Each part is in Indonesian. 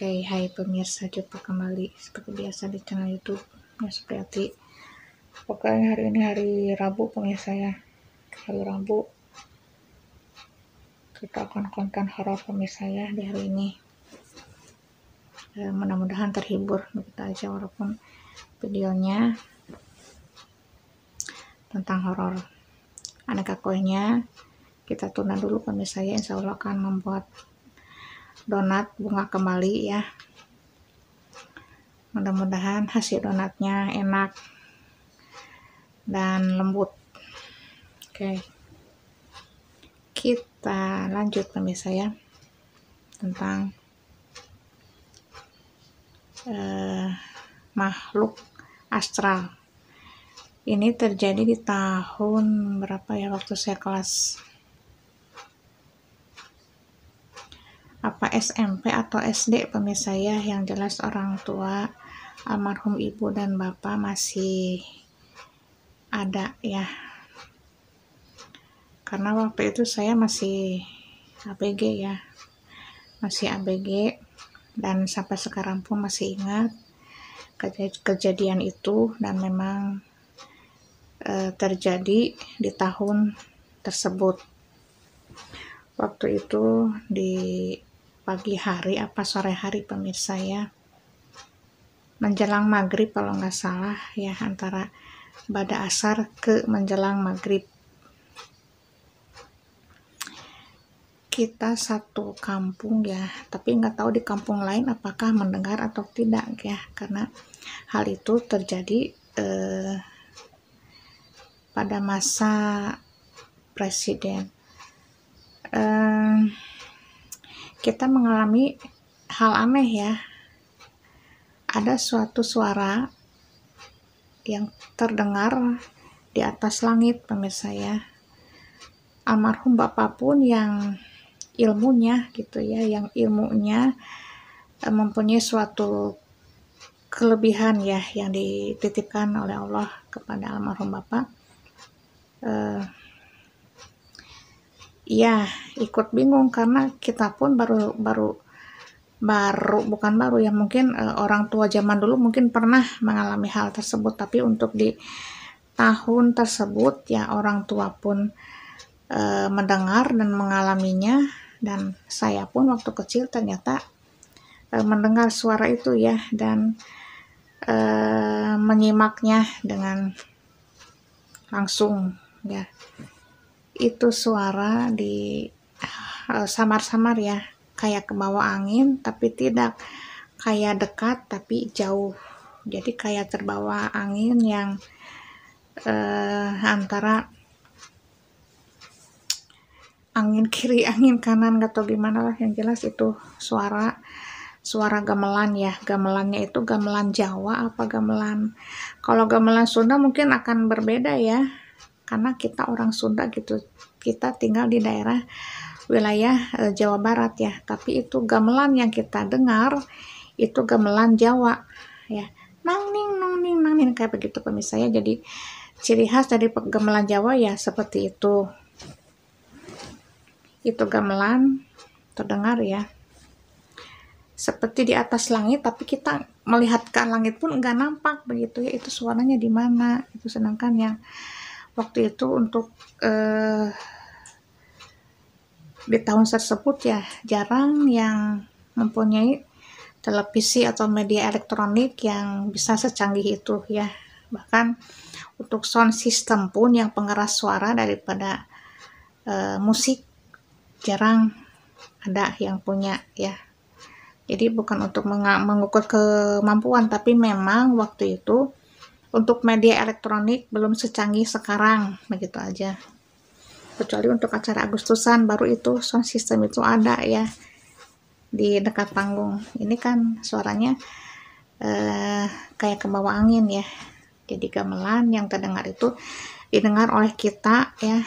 Oke, okay, hai pemirsa, jumpa kembali seperti biasa di channel YouTube Mas Priati. Pokoknya hari ini hari Rabu pemirsa ya. Hari Rabu kita akan konten horor pemirsa ya di hari ini. E, mudah-mudahan terhibur kita aja walaupun videonya tentang horor. Aneka koinnya kita tunda dulu pemirsa ya, insya Allah akan membuat donat bunga kembali ya mudah-mudahan hasil donatnya enak dan lembut oke kita lanjut pemirsa ya tentang eh, makhluk astral ini terjadi di tahun berapa ya waktu saya kelas apa SMP atau SD pemirsa ya yang jelas orang tua almarhum ibu dan bapak masih ada ya karena waktu itu saya masih ABG ya masih ABG dan sampai sekarang pun masih ingat kej kejadian itu dan memang e, terjadi di tahun tersebut waktu itu di pagi hari apa sore hari pemirsa ya menjelang maghrib kalau nggak salah ya antara pada asar ke menjelang maghrib kita satu kampung ya tapi nggak tahu di kampung lain apakah mendengar atau tidak ya karena hal itu terjadi eh, pada masa presiden eh, kita mengalami hal aneh ya. Ada suatu suara yang terdengar di atas langit pemirsa ya. Almarhum bapak pun yang ilmunya gitu ya, yang ilmunya eh, mempunyai suatu kelebihan ya yang dititipkan oleh Allah kepada almarhum bapak. Uh, ya, ikut bingung karena kita pun baru baru baru bukan baru ya mungkin e, orang tua zaman dulu mungkin pernah mengalami hal tersebut tapi untuk di tahun tersebut ya orang tua pun e, mendengar dan mengalaminya dan saya pun waktu kecil ternyata e, mendengar suara itu ya dan e, menyimaknya dengan langsung ya itu suara di samar-samar ya kayak ke bawah angin tapi tidak kayak dekat tapi jauh jadi kayak terbawa angin yang eh, antara angin kiri angin kanan nggak tau gimana lah yang jelas itu suara suara gamelan ya gamelannya itu gamelan Jawa apa gamelan kalau gamelan Sunda mungkin akan berbeda ya karena kita orang Sunda gitu kita tinggal di daerah wilayah e, Jawa Barat ya tapi itu gamelan yang kita dengar itu gamelan Jawa ya nangning nangning nangning kayak begitu pemirsa ya jadi ciri khas dari gamelan Jawa ya seperti itu itu gamelan terdengar ya seperti di atas langit tapi kita melihat ke langit pun enggak nampak begitu ya itu suaranya di mana itu sedangkan yang waktu itu untuk eh, di tahun tersebut ya jarang yang mempunyai televisi atau media elektronik yang bisa secanggih itu ya bahkan untuk sound system pun yang pengeras suara daripada e, musik jarang ada yang punya ya jadi bukan untuk mengukur kemampuan tapi memang waktu itu untuk media elektronik belum secanggih sekarang begitu aja kecuali untuk acara Agustusan baru itu sound system itu ada ya di dekat panggung ini kan suaranya eh, kayak kebawa angin ya jadi gamelan yang terdengar itu didengar oleh kita ya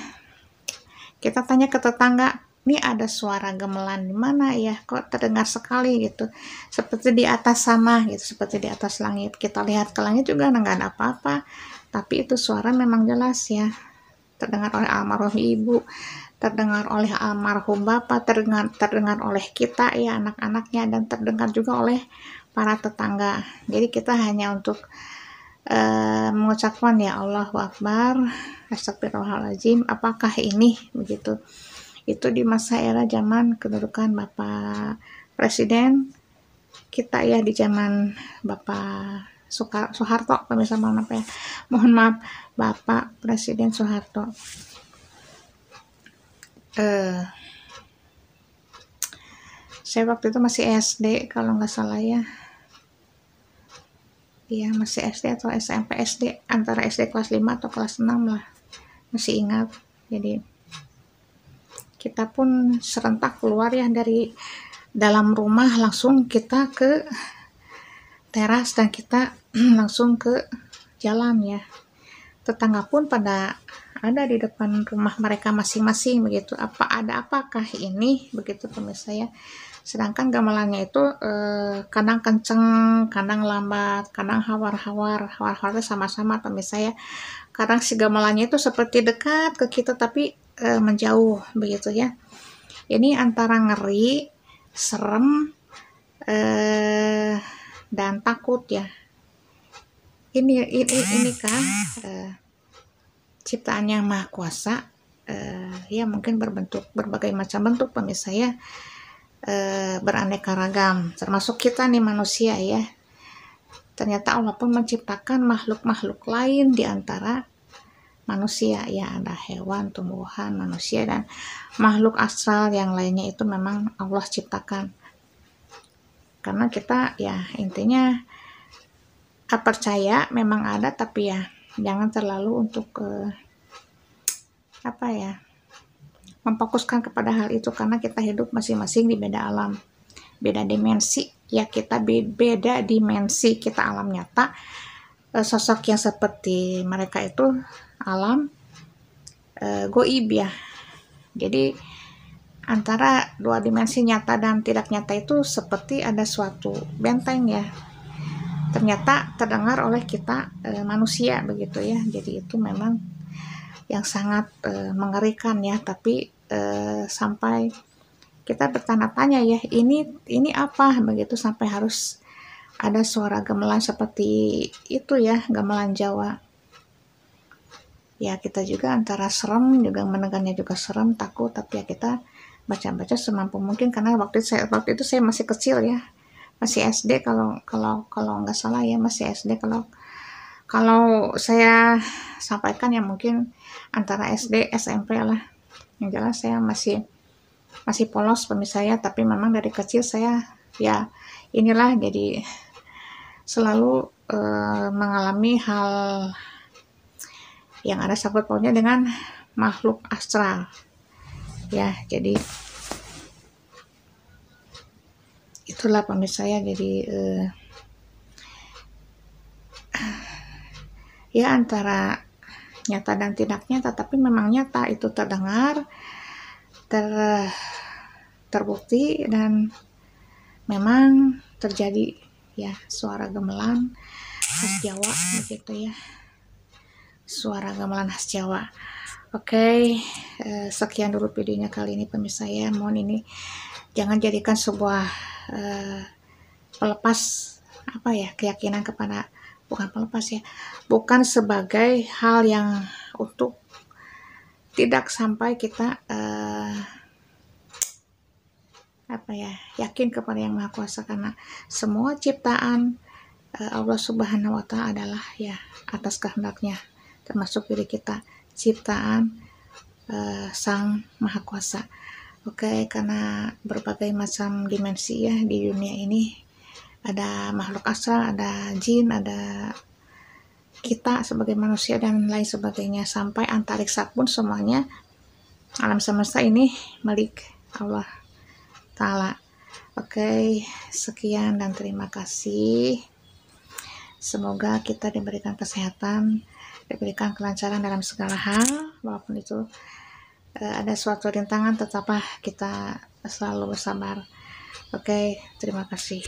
kita tanya ke tetangga ini ada suara gemelan di mana ya kok terdengar sekali gitu seperti di atas sama gitu seperti di atas langit kita lihat ke langit juga nggak ada apa-apa tapi itu suara memang jelas ya terdengar oleh almarhum ibu, terdengar oleh almarhum bapak, terdengar terdengar oleh kita ya anak-anaknya dan terdengar juga oleh para tetangga. Jadi kita hanya untuk uh, eh, mengucapkan ya Allahu Akbar, Astagfirullahaladzim, apakah ini begitu? Itu di masa era zaman kedudukan Bapak Presiden, kita ya di zaman Bapak Soka, Soeharto pemirsa mohon maaf ya mohon maaf Bapak Presiden Soeharto eh saya waktu itu masih SD kalau nggak salah ya iya masih SD atau SMP SD antara SD kelas 5 atau kelas 6 lah masih ingat jadi kita pun serentak keluar ya dari dalam rumah langsung kita ke teras dan kita langsung ke jalan ya tetangga pun pada ada di depan rumah mereka masing-masing begitu apa ada apakah ini begitu pemirsa ya sedangkan gamelannya itu eh, kadang kenceng kadang lambat kadang hawar-hawar hawar hawar sama-sama pemirsa ya kadang si gamelannya itu seperti dekat ke kita tapi eh, menjauh begitu ya ini antara ngeri serem eh dan takut ya ini ini ini kan uh, ciptaan yang maha kuasa uh, ya mungkin berbentuk berbagai macam bentuk pemirsa ya uh, beraneka ragam termasuk kita nih manusia ya ternyata Allah pun menciptakan makhluk-makhluk lain diantara manusia ya ada hewan tumbuhan manusia dan makhluk astral yang lainnya itu memang Allah ciptakan karena kita ya intinya eh, percaya memang ada tapi ya jangan terlalu untuk eh, apa ya memfokuskan kepada hal itu karena kita hidup masing-masing di beda alam beda dimensi ya kita beda dimensi kita alam nyata eh, sosok yang seperti mereka itu alam eh, goib ya jadi antara dua dimensi nyata dan tidak nyata itu seperti ada suatu benteng ya ternyata terdengar oleh kita e, manusia begitu ya jadi itu memang yang sangat e, mengerikan ya tapi e, sampai kita bertanya tanya ya ini ini apa begitu sampai harus ada suara gamelan seperti itu ya gamelan Jawa ya kita juga antara serem juga mendengarnya juga serem takut tapi ya kita baca-baca semampu mungkin karena waktu itu saya waktu itu saya masih kecil ya masih SD kalau kalau kalau nggak salah ya masih SD kalau kalau saya sampaikan ya mungkin antara SD SMP lah yang jelas saya masih masih polos pemirsa saya tapi memang dari kecil saya ya inilah jadi selalu uh, mengalami hal yang ada sangkut pautnya dengan makhluk astral ya jadi itulah pamit saya. jadi uh, ya antara nyata dan tidak nyata tapi memang nyata itu terdengar ter terbukti dan memang terjadi ya suara gemelan khas Jawa begitu ya suara gamelan khas Jawa Oke, okay, eh, sekian dulu videonya kali ini pemirsa ya. Mohon ini jangan jadikan sebuah uh, pelepas apa ya keyakinan kepada bukan pelepas ya, bukan sebagai hal yang untuk tidak sampai kita uh, apa ya yakin kepada yang maha kuasa karena semua ciptaan uh, Allah Subhanahu Wa Taala adalah ya atas kehendaknya termasuk diri kita ciptaan uh, Sang Maha Kuasa. Oke, okay, karena berbagai macam dimensi ya di dunia ini ada makhluk asal, ada jin, ada kita sebagai manusia dan lain sebagainya sampai antariksa pun semuanya alam semesta ini milik Allah Ta'ala. Oke, okay, sekian dan terima kasih. Semoga kita diberikan kesehatan diberikan kelancaran dalam segala hal walaupun itu uh, ada suatu rintangan tetaplah kita selalu bersabar oke okay, terima kasih